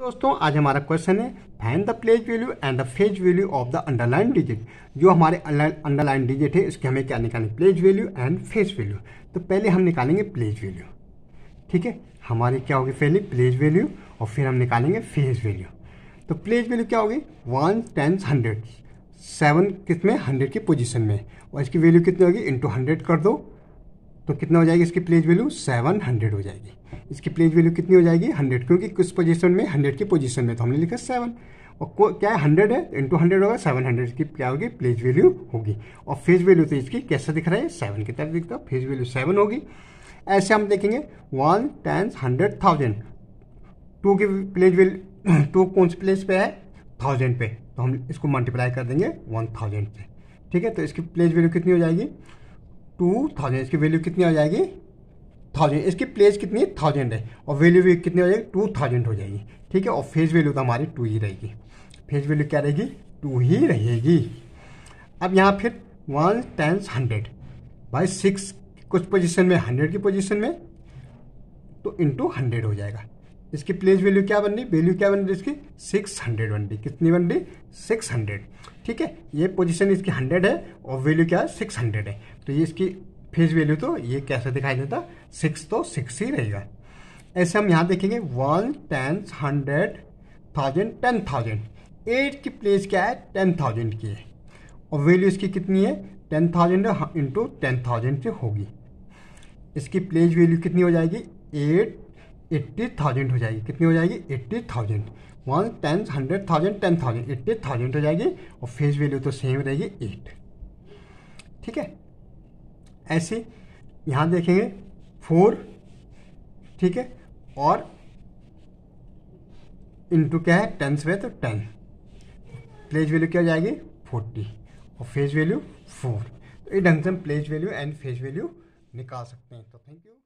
दोस्तों आज हमारा क्वेश्चन है find the place value and the face value of the underline digit जो हमारे अंडरलाइन डिजिट है इसके हमें क्या निकालेंगे place value and face value तो पहले हम निकालेंगे प्लेज वैल्यू ठीक है हमारी क्या होगी पहले प्लेज वैल्यू और फिर हम निकालेंगे फेज वैल्यू तो प्लेज वैल्यू क्या होगी वन टेंस हंड्रेड सेवन किस में हंड्रेड की पोजिशन में और इसकी वैल्यू कितनी होगी इंटू हंड्रेड कर दो तो कितना हो जाएगी इसकी प्लेज वैल्यू सेवन हंड्रेड हो जाएगी इसकी प्लेज वैल्यू कितनी हो जाएगी हंड्रेड क्योंकि किस पोजीशन में हंड्रेड की पोजीशन में तो हमने लिखा सेवन और क्या है हंड्रेड है इंटू हंड्रेड होगा सेवन हंड्रेड की क्या होगी प्लेज वैल्यू होगी और फेज वैल्यू तो इसकी कैसा दिख रहा है सेवन की तरफ दिखता है फेज वैल्यू सेवन होगी ऐसे हम देखेंगे one ten hundred thousand two की प्लेज वैल्यू टू कौन से प्लेस पे है थाउजेंड पे तो हम इसको मल्टीप्लाई कर देंगे वन थाउजेंड पे ठीक है तो इसकी प्लेज वैल्यू कितनी हो जाएगी टू थाउजेंड इसकी वैल्यू कितनी हो जाएगी थाउजेंड इसकी प्लेस कितनी थाउजेंड है और वैल्यू भी कितनी हो जाएगी टू थाउजेंड हो जाएगी ठीक है और फेस वैल्यू तो हमारी टू ही रहेगी फेस वैल्यू क्या रहेगी टू ही रहेगी अब यहाँ फिर वन टेंस हंड्रेड भाई सिक्स कुछ पोजिशन में हंड्रेड की पोजिशन में तो इंटू हंड्रेड हो जाएगा इसकी प्लेस वैल्यू क्या बन रही वैल्यू क्या बन रही इसकी सिक्स हंड्रेड बन रही कितनी बन रही सिक्स हंड्रेड ठीक है ये पोजीशन इसकी हंड्रेड है और वैल्यू क्या है सिक्स हंड्रेड है तो ये इसकी फेस वैल्यू तो ये कैसे दिखाई देता सिक्स तो सिक्स ही रहेगा ऐसे हम यहाँ देखेंगे one ten hundred thousand ten thousand eight की प्लेस क्या है टेन थाउजेंड की है और वैल्यू इसकी कितनी है ten thousand into ten thousand से होगी इसकी प्लेस वैल्यू कितनी हो जाएगी एट एट्टी थाउजेंड हो जाएगी कितनी हो जाएगी eighty thousand one ten hundred thousand ten thousand eighty thousand हो जाएगी और फेस वैल्यू तो सेम रहेगी एट ठीक है ऐसे यहाँ देखेंगे फोर ठीक है और इंटू क्या है टेंस में तो टेन प्लेज वैल्यू क्या हो जाएगी फोर्टी और फेज वैल्यू फोर तो ये ढंग से हम place value and face value निकाल सकते हैं तो थैंक यू